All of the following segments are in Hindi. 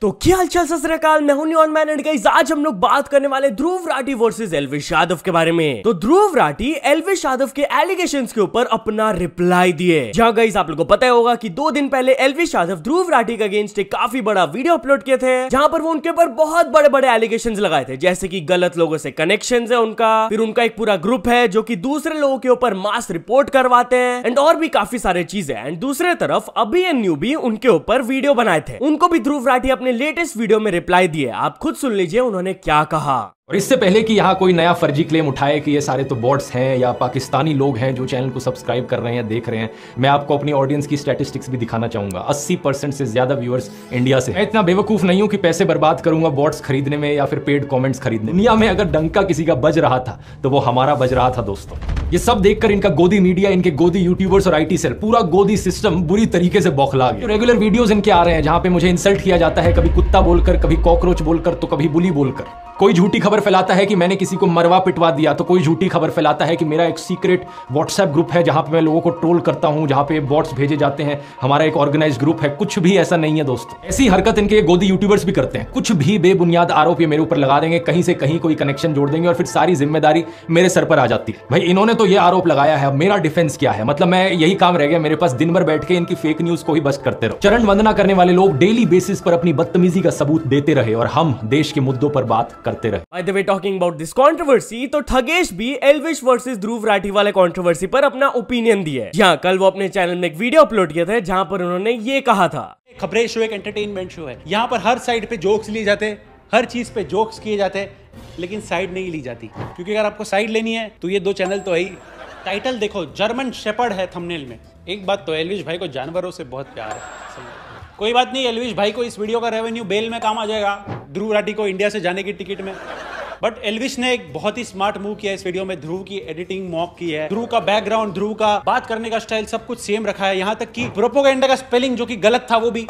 तो क्या चल सतरकाल मैं हूं नियॉन मैन एंड गाइस आज हम लोग बात करने वाले ध्रुव राठी वर्सेस एलविश यादव के बारे में तो ध्रुव राठी एलविश यादव के एलिगेशन के ऊपर अपना रिप्लाई दिए जहां गाइस आप लोगों को पता होगा कि दो दिन पहले एलविश यादव ध्रुव राठी के अगेंस्ट एक काफी बड़ा वीडियो अपलोड किए थे जहां पर वो उनके ऊपर बहुत बड़े बड़े एलिगेशन लगाए थे जैसे की गलत लोगों से कनेक्शन है उनका फिर उनका एक पूरा ग्रुप है जो की दूसरे लोगों के ऊपर मास रिपोर्ट करवाते हैं एंड और भी काफी सारे है एंड दूसरे तरफ अभी एन न्यू भी उनके ऊपर वीडियो बनाए थे उनको भी ध्रुव राठी अपने अपने लेटेस्ट वीडियो में रिप्लाई दिए आप खुद सुन लीजिए उन्होंने क्या कहा और इससे पहले कि यहाँ कोई नया फर्जी क्लेम उठाए कि ये सारे तो बॉट्स हैं या पाकिस्तानी लोग हैं जो चैनल को सब्सक्राइब कर रहे हैं देख रहे हैं मैं आपको अपनी ऑडियंस की स्टैटिस्टिक्स भी दिखाना चाहूंगा 80 परसेंट से ज्यादा व्यूअर्स इंडिया से मैं इतना बेवकूफ नहीं हूँ कि पैसे बर्बाद करूंगा बॉट्स खरीदने में या फिर पेड कॉमेंट्स खरीदने दुनिया में अगर डंका किसी का बज रहा था तो वो हमारा बज रहा था दोस्तों ये सब देखकर इनका गोदी मीडिया इनके गोदी यूट्यूबर्स और आईटी सेल पूरा गोदी सिस्टम बुरी तरीके से बौखला गया रेगुलर तो वीडियोस इनके आ रहे हैं जहां पे मुझे इंसल्ट किया जाता है कभी कुत्ता बोलकर कभी कॉकरोच बोलकर तो कभी बुली बोलकर कोई झूठी खबर फैलाता है कि मैंने किसी को मरवा पिटवा दिया तो कोई झूठी खबर फैलाता है कि मेरा एक सीक्रेट व्हाट्सएप ग्रुप है जहां पे मैं लोगों को ट्रोल करता हूं जहां पे बॉट्स भेजे जाते हैं हमारा एक ऑर्गेनाइज ग्रुप है कुछ भी ऐसा नहीं है दोस्तों ऐसी हरकत इनके गोदी यूट्यूबर्स भी करते हैं कुछ भी बेबुनियाद आरोप ये मेरे ऊपर लगा देंगे कहीं से कहीं कोई कनेक्शन जोड़ देंगे और फिर सारी जिम्मेदारी मेरे सर पर आ जाती है भाई इन्होंने तो ये आरोप लगाया है मेरा डिफेंस क्या है मतलब मैं यही काम रह गया मेरे पास दिन भर बैठ के इनकी फेक न्यूज को ही बस्ट करते रहो चरण वंदना करने वाले लोग डेली बेसिस पर अपनी बदतमीजी का सबूत देते रहे और हम देश के मुद्दों पर बात करते रहे by the way talking about this controversy तो ठगेश भी एलविश वर्सेस ध्रुव राठी वाले कंट्रोवर्सी पर अपना ओपिनियन दिया है जहां कल वो अपने चैनल में एक वीडियो अपलोड किया था जहां पर उन्होंने ये कहा था खबरें शो एक एंटरटेनमेंट शो है यहाँ पर हर साइड पे जोक्स लिए जाते हर चीज पे जोक्स किए जाते लेकिन साइड नहीं ली जाती क्योंकि अगर आपको साइड लेनी है तो ये दो चैनल तो है ही टाइटल देखो जर्मन शेपर्ड है थंबनेल में एक बात तो एलविश भाई को जानवरों से बहुत प्यार है कोई बात नहीं एलविश भाई को इस वीडियो का रेवेन्यू बेल में काम आ जाएगा ध्रुव राठी को इंडिया से जाने की टिकट में बट एलविश ने एक बहुत ही स्मार्ट मूव किया इस वीडियो में ध्रुव की एडिटिंग मॉक की है ध्रुव का बैकग्राउंड ध्रुव का बात करने का स्टाइल सब कुछ सेम रखा है यहाँ तक कि प्रोपोगेंडा का स्पेलिंग जो कि गलत था वो भी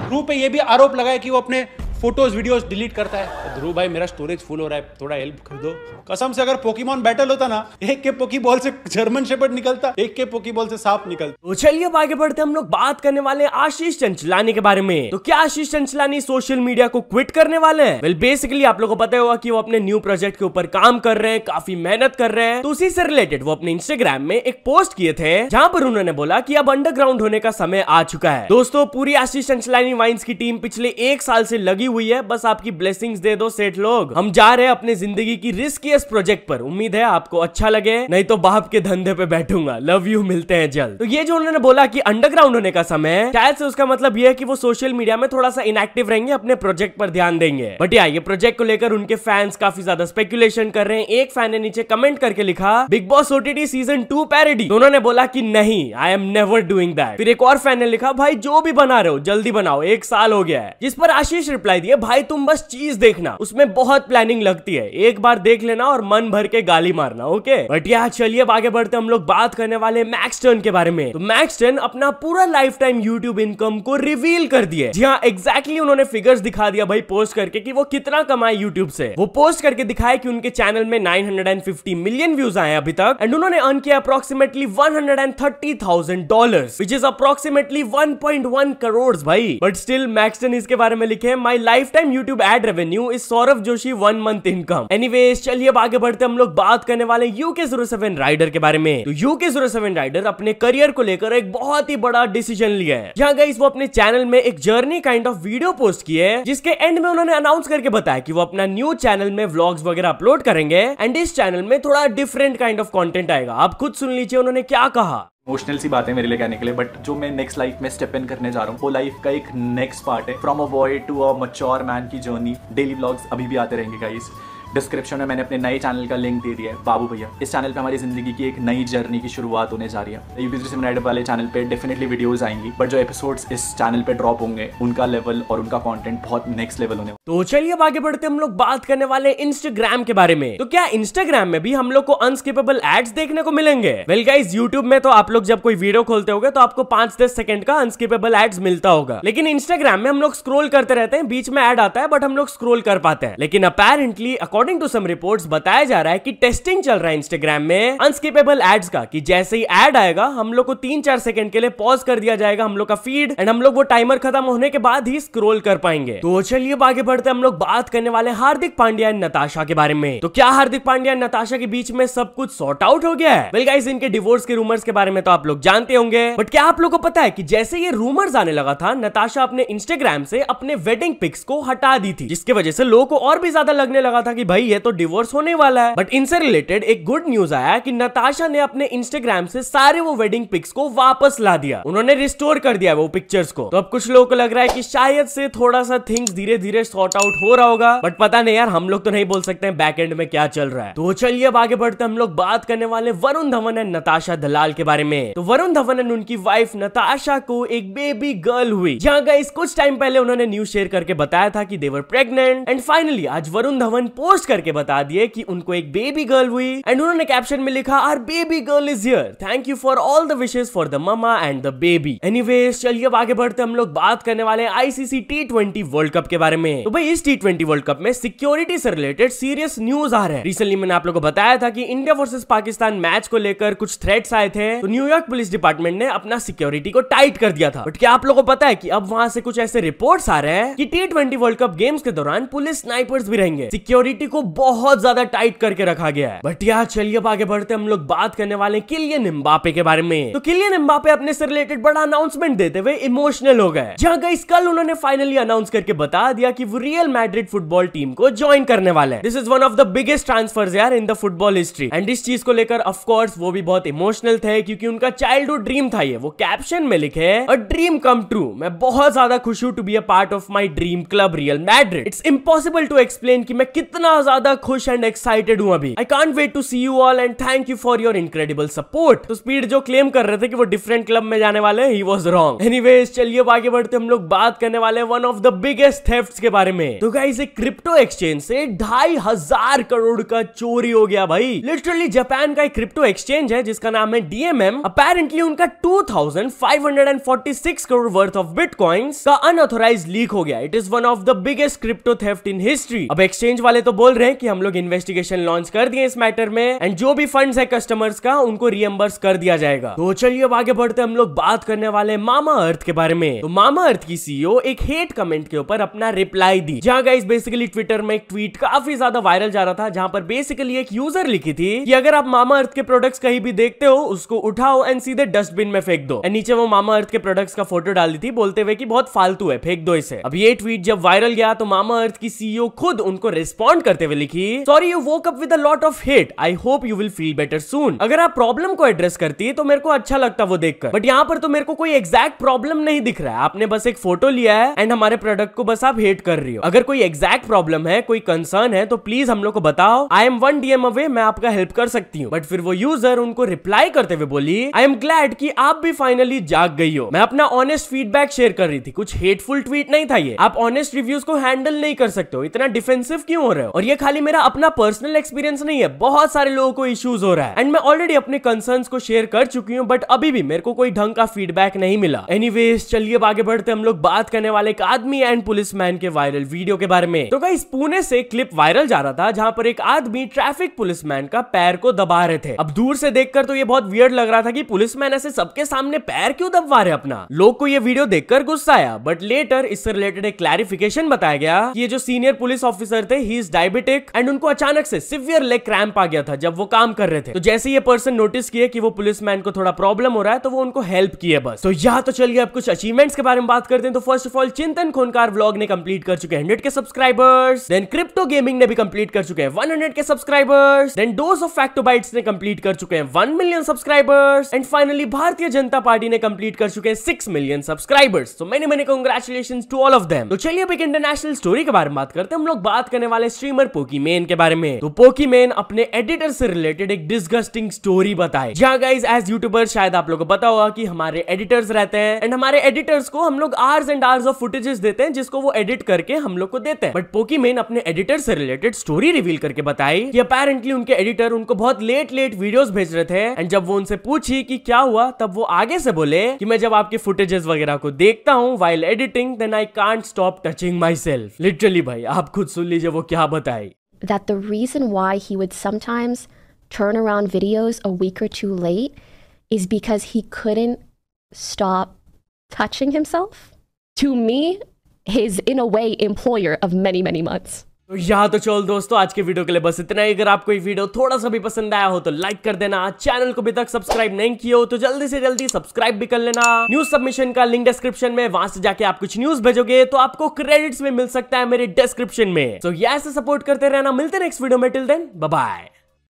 ध्रुव पे ये भी आरोप लगाया कि वो अपने फोटोज वीडियोस डिलीट करता है तो ध्रुव भाई मेरा स्टोरेज फुल हो रहा है थोड़ा हेल्प कर दो कसम से अगर पोकीमोन बैटल होता ना एक के पोकी बॉल से जर्मन शेपर्ड निकलता एक के पोकी बॉल से सांप निकलता तो चलिए आगे बढ़ते हम लोग बात करने वाले हैं आशीष चंचलानी के बारे में तो क्या आशीष चंचलानी सोशल मीडिया को क्विट करने वाले हैं वेल बेसिकली आप लोग को पता होगा की वो अपने न्यू प्रोजेक्ट के ऊपर काम कर रहे हैं काफी मेहनत कर रहे हैं तो उसी से रिलेटेड वो अपने इंस्टाग्राम में एक पोस्ट किए थे जहाँ पर उन्होंने बोला की अब अंडरग्राउंड होने का समय आ चुका है दोस्तों पूरी आशीष चंचलानी वाइन्स की टीम पिछले एक साल से लगी लगी हुई है बस आपकी ब्लेसिंग्स दे दो सेठ लोग हम जा रहे हैं अपने जिंदगी की रिस्कियस्ट प्रोजेक्ट पर उम्मीद है आपको अच्छा लगे नहीं तो बाप के धंधे पे बैठूंगा लव यू मिलते हैं जल्द तो ये जो उन्होंने बोला की अंडरग्राउंड होने का समय शायद से उसका मतलब ये है की वो सोशल मीडिया में थोड़ा सा इनएक्टिव रहेंगे अपने प्रोजेक्ट पर ध्यान देंगे बट या ये प्रोजेक्ट को लेकर उनके फैंस काफी ज्यादा स्पेकुलेशन कर रहे हैं एक फैन ने नीचे कमेंट करके लिखा big boss OTT season two parody उन्होंने बोला की नहीं I am never doing that फिर एक और फैन ने लिखा भाई जो भी बना रहे हो जल्दी बनाओ एक साल हो गया है जिस पर आशीष रिप्लाई दिलाई दी है भाई तुम बस चीज देखना उसमें बहुत प्लानिंग लगती है एक बार देख लेना और मन भर के गाली मारना ओके बट यार चलिए अब आगे बढ़ते हम लोग बात करने वाले मैक्स टर्न के बारे में तो मैक्स टर्न अपना पूरा लाइफ टाइम यूट्यूब इनकम को रिवील कर दिए जी हाँ एग्जैक्टली उन्होंने फिगर्स दिखा दिया भाई पोस्ट करके कि वो कितना कमाए यूट्यूब से वो पोस्ट करके दिखाए कि उनके चैनल में 950 मिलियन व्यूज आए अभी तक एंड उन्होंने अर्न किया approximately thousand dollar which is approximately one crore भाई बट स्टिल मैक्सटन इसके बारे में लिखे my life time YouTube ad revenue is Saurabh Joshi one month income anyways चलिए अब आगे बढ़ते हम लोग बात करने वाले you K zero seven rider के बारे में तो U K zero seven rider अपने करियर को लेकर एक बहुत ही बड़ा डिसीजन लिया है यहाँ गई वो अपने चैनल में एक journey kind of video post किए जिसके एंड में उन्होंने अनाउंस करके बताया कि वो अपना न्यू चैनल में व्लॉग्स वगैरह अपलोड करेंगे एंड इस चैनल में थोड़ा डिफरेंट काइंड ऑफ कॉन्टेंट आएगा आप खुद सुन लीजिए उन्होंने क्या कहा इमोशनल सी बात है मेरे लिए कहने के लिए बट जो मैं नेक्स्ट लाइफ में स्टेप इन करने जा रहा हूँ वो लाइफ का एक नेक्स्ट पार्ट है from a boy to a mature man की जर्नी डेली ब्लॉग्स अभी भी आते रहेंगे गाइस डिस्क्रिप्शन में मैंने अपने नए चैनल का लिंक दे दिया है बाबू भैया इस चैनल पर हमारी जिंदगी की एक नई जर्नी की शुरुआत होने जा रही है सिम सिमराइडर वाले चैनल पे डेफिनेटली वीडियोज आएंगी बट जो एपिसोड्स इस चैनल पे ड्रॉप होंगे उनका लेवल और उनका कॉन्टेंट बहुत नेक्स्ट लेवल होने तो चलिए अब आगे बढ़ते हम लोग बात करने वाले इंस्टाग्राम के बारे में तो क्या इंस्टाग्राम में भी हम लोग को अनस्किपेबल एड्स देखने को मिलेंगे वेल गाइज यूट्यूब में तो आप लोग जब कोई वीडियो खोलते होगे तो आपको पांच दस सेकंड का अनस्किपेबल एड्स मिलता होगा लेकिन इंस्टाग्राम में हम लोग स्क्रोल करते रहते हैं बीच में एड आता है बट हम लोग स्क्रोल कर पाते हैं लेकिन apparently according according to some reports बताया जा रहा है कि टेस्टिंग चल रहा है इंस्टाग्राम में अनस्केपेबल एड्स का कि जैसे ही एड आएगा हम लोग को तीन चार सेकंड के लिए पॉज कर दिया जाएगा हम लोग का फीड एंड हम लोग वो टाइमर खत्म होने के बाद ही स्क्रोल कर पाएंगे तो चलिए आगे बढ़ते हम लोग बात करने वाले हार्दिक पांड्या एंड नताशा के बारे में तो क्या हार्दिक पांड्या नताशा के बीच में सब कुछ सॉर्ट आउट हो गया है well, guys, इनके डिवोर्स के रूमर्स के बारे में तो आप लोग जानते होंगे बट क्या आप लोग को पता है की जैसे ये रूमर्स आने लगा था नताशा अपने इंस्टाग्राम से अपने वेडिंग पिक्स को हटा दी थी जिसके वजह से लोगों को और भी ज्यादा लगने लगा था की भाई ये तो डिवोर्स होने वाला है बट इनसे रिलेटेड एक गुड न्यूज आया कि नताशा ने अपने इंस्टाग्राम से सारे वो वेडिंग पिक्स को वापस ला दिया उन्होंने रिस्टोर कर दिया वो पिक्चर्स को तो अब कुछ लोगों को लग रहा है कि शायद से थोड़ा सा थिंग्स धीरे धीरे सॉर्ट आउट हो रहा होगा बट पता नहीं यार हम लोग तो नहीं बोल सकते हैं बैक एंड में क्या चल रहा है तो चलिए अब आगे बढ़ते हम लोग बात करने वाले वरुण धवन एंड नताशा दलाल के बारे में तो वरुण धवन एंड उनकी वाइफ नताशा को एक बेबी गर्ल हुई जहाँ गई कुछ टाइम पहले उन्होंने न्यूज शेयर करके बताया था की देवर प्रेगनेंट एंड फाइनली आज वरुण धवन पोस्ट पोस्ट करके बता दिए कि उनको एक बेबी गर्ल हुई एंड उन्होंने कैप्शन में लिखा our baby girl is here thank you for all the wishes for the mama and the baby anyways चलिए अब आगे बढ़ते हम लोग बात करने वाले ICC T twenty world cup के बारे में तो भाई इस टी ट्वेंटी वर्ल्ड कप में सिक्योरिटी से रिलेटेड सीरियस न्यूज आ रहे हैं रिसेंटली मैंने आप लोगों को बताया था कि इंडिया वर्सेस पाकिस्तान मैच को लेकर कुछ थ्रेट्स आए थे तो न्यूयॉर्क पुलिस डिपार्टमेंट ने अपना सिक्योरिटी को टाइट कर दिया था बट क्या आप लोगों को पता है कि अब वहां से कुछ ऐसे रिपोर्ट्स आ रहे हैं कि टी वर्ल्ड कप गेम्स के दौरान पुलिस स्नाइपर्स भी रहेंगे सिक्योरिटी सेफ्टी को बहुत ज्यादा टाइट करके रखा गया है बट यार चलिए आगे बढ़ते हम लोग बात करने वाले किलियन एम्बापे के बारे में तो किलियन एम्बापे अपने से रिलेटेड बड़ा अनाउंसमेंट देते हुए इमोशनल हो गए जहाँ गई कल उन्होंने फाइनली अनाउंस करके बता दिया की वो रियल मैड्रिड फुटबॉल टीम को ज्वाइन करने वाले this is one of the biggest transfer यार in the football history and इस चीज को लेकर ऑफकोर्स वो भी बहुत इमोशनल थे क्योंकि उनका चाइल्डहुड ड्रीम था ये वो कैप्शन में लिखे अ ड्रीम कम ट्रू मैं बहुत ज्यादा खुश हूँ to be a part of my dream club Real Madrid it's impossible to explain कि मैं कितना इतना ज्यादा खुश एंड एक्साइटेड हूँ अभी I can't wait to see you all and thank you for your incredible support तो स्पीड जो क्लेम कर रहे थे कि वो डिफरेंट क्लब में जाने वाले ही वॉज रॉन्ग एनी चलिए आगे बढ़ते हम लोग बात करने वाले one of the biggest theft के बारे में तो गाइस एक क्रिप्टो एक्सचेंज से ढाई हजार करोड़ का चोरी हो गया भाई लिटरली जापान का एक क्रिप्टो एक्सचेंज है जिसका नाम है डीएमएम अपेरेंटली उनका 2546 करोड़ वर्थ ऑफ बिटकॉइंस का अनऑथोराइज लीक हो गया it is one of the biggest crypto theft in history अब एक्सचेंज वाले तो बोल बोल रहे हैं कि हम लोग इन्वेस्टिगेशन लॉन्च कर दिए इस मैटर में एंड जो भी फंड्स है कस्टमर्स का उनको रियम्बर्स कर दिया जाएगा तो चलिए अब आगे बढ़ते हम लोग बात करने वाले मामा अर्थ के बारे में तो मामा अर्थ की सीईओ एक हेट कमेंट के ऊपर अपना रिप्लाई दी जहाँ गाइस बेसिकली ट्विटर में एक ट्वीट काफी ज्यादा वायरल जा रहा था जहाँ पर बेसिकली एक यूजर लिखी थी कि अगर आप मामा अर्थ के प्रोडक्ट्स कहीं भी देखते हो उसको उठाओ एंड सीधे डस्टबिन में फेंक दो एंड नीचे वो मामा अर्थ के प्रोडक्ट्स का फोटो डाल दी थी बोलते हुए की बहुत फालतू है फेंक दो इसे अब ये ट्वीट जब वायरल गया तो मामा अर्थ की सीईओ खुद उनको रिस्पॉन्ड कर करते हुए लिखी sorry you woke up with a lot of hate I hope you will feel better soon अगर आप प्रॉब्लम को एड्रेस करती तो मेरे को अच्छा लगता वो देखकर बट यहाँ पर तो मेरे को कोई एग्जैक्ट प्रॉब्लम नहीं दिख रहा है आपने बस एक फोटो लिया है एंड हमारे प्रोडक्ट को बस आप हेट कर रही हो अगर कोई एग्जैक्ट प्रॉब्लम है कोई कंसर्न है तो प्लीज हम लोग को बताओ I am one DM away मैं आपका हेल्प कर सकती हूँ बट फिर वो यूजर उनको रिप्लाई करते हुए बोली आई एम ग्लैड की आप भी फाइनली जाग गई हो मैं अपना ऑनेस्ट फीडबैक शेयर कर रही थी कुछ हेटफुल ट्वीट नहीं था ये आप ऑनेस्ट रिव्यूज को हैंडल नहीं कर सकते हो इतना डिफेंसिव क्यों हो रहे हो और ये खाली मेरा अपना पर्सनल एक्सपीरियंस नहीं है बहुत सारे लोगों को इश्यूज हो रहा है एंड मैं ऑलरेडी अपने कंसर्न को शेयर कर चुकी हूँ बट अभी भी मेरे को कोई ढंग का फीडबैक नहीं मिला एनी चलिए अब आगे बढ़ते हम लोग बात करने वाले एक आदमी and policeman viral video वीडियो के बारे में तो कई पुणे से क्लिप वायरल जा रहा था जहाँ पर एक आदमी ट्रैफिक पुलिस मैन का पैर को दबा रहे थे अब दूर से देखकर तो ये बहुत वियर्ड लग रहा था की पुलिस मैन ऐसे सबके सामने पैर क्यों दबवा रहे अपना लोग को ये वीडियो देखकर गुस्सा आया बट लेटर इससे रिलेटेड एक क्लैरिफिकेशन बताया गया ये जो सीनियर पुलिस ऑफिसर थे ही इज डायबिटिक एंड उनको अचानक से सिवियर लेग क्रैम्प आ गया था जब वो काम कर रहे थे तो जैसे ये पर्सन नोटिस किए कि वो पुलिस मैन को थोड़ा प्रॉब्लम हो रहा है तो वो उनको हेल्प किए बस तो यहाँ तो चलिए अब कुछ अचीवमेंट्स के बारे में बात करते हैं तो फर्स्ट ऑफ ऑल चिंतन खोनकार व्लॉग ने कंप्लीट कर चुके hundred K subscribers then crypto gaming ने भी कंप्लीट कर चुके हैं one hundred K subscribers then dose of Factobytes ने कंप्लीट कर चुके हैं one million subscribers and finally Bharatiya Janata party ने कंप्लीट कर चुके हैं सिक्स मिलियन सब्सक्राइबर्स तो मैंने मैंने congratulation to all of them तो चलिए अब एक इंटरनेशनल स्टोरी के बारे में बात करते हैं हम लोग बात करने वाले स्ट्रीमर पर पोकीमेन के बारे में तो पोकीमेन अपने एडिटर से रिलेटेड एक डिस्गस्टिंग स्टोरी बताए जहाँ गाइज एज यूट्यूबर शायद आप लोगों को पता होगा कि हमारे एडिटर्स रहते हैं एंड हमारे एडिटर्स को हम लोग hours and hours of footages देते हैं जिसको वो एडिट करके हम लोग को देते हैं बट पोकीमेन अपने एडिटर से रिलेटेड स्टोरी रिवील करके बताई कि अपेरेंटली उनके एडिटर उनको बहुत लेट लेट वीडियोस भेज रहे थे एंड जब वो उनसे पूछी कि क्या हुआ तब वो आगे से बोले कि मैं जब आपके फुटेजेस वगैरह को देखता हूँ while editing then I can't stop touching myself literally भाई आप खुद सुन लीजिए वो क्या बता date. That the reason why he would sometimes turn around videos a week or two late is because he couldn't stop touching himself. To me, his, in a way, employer of many, many months. तो यहाँ तो चलो दोस्तों आज के वीडियो के लिए बस इतना ही अगर आपको ये वीडियो थोड़ा सा भी पसंद आया हो तो लाइक कर देना चैनल को अभी तक सब्सक्राइब नहीं किया हो तो जल्दी से जल्दी सब्सक्राइब भी कर लेना न्यूज सबमिशन का लिंक डिस्क्रिप्शन में वहां से जाके आप कुछ न्यूज भेजोगे तो आपको क्रेडिट्स में मिल सकता है मेरे डिस्क्रिप्शन में तो so, ऐसे सपोर्ट करते रहना मिलते नेक्स्ट वीडियो में टिल देन बाय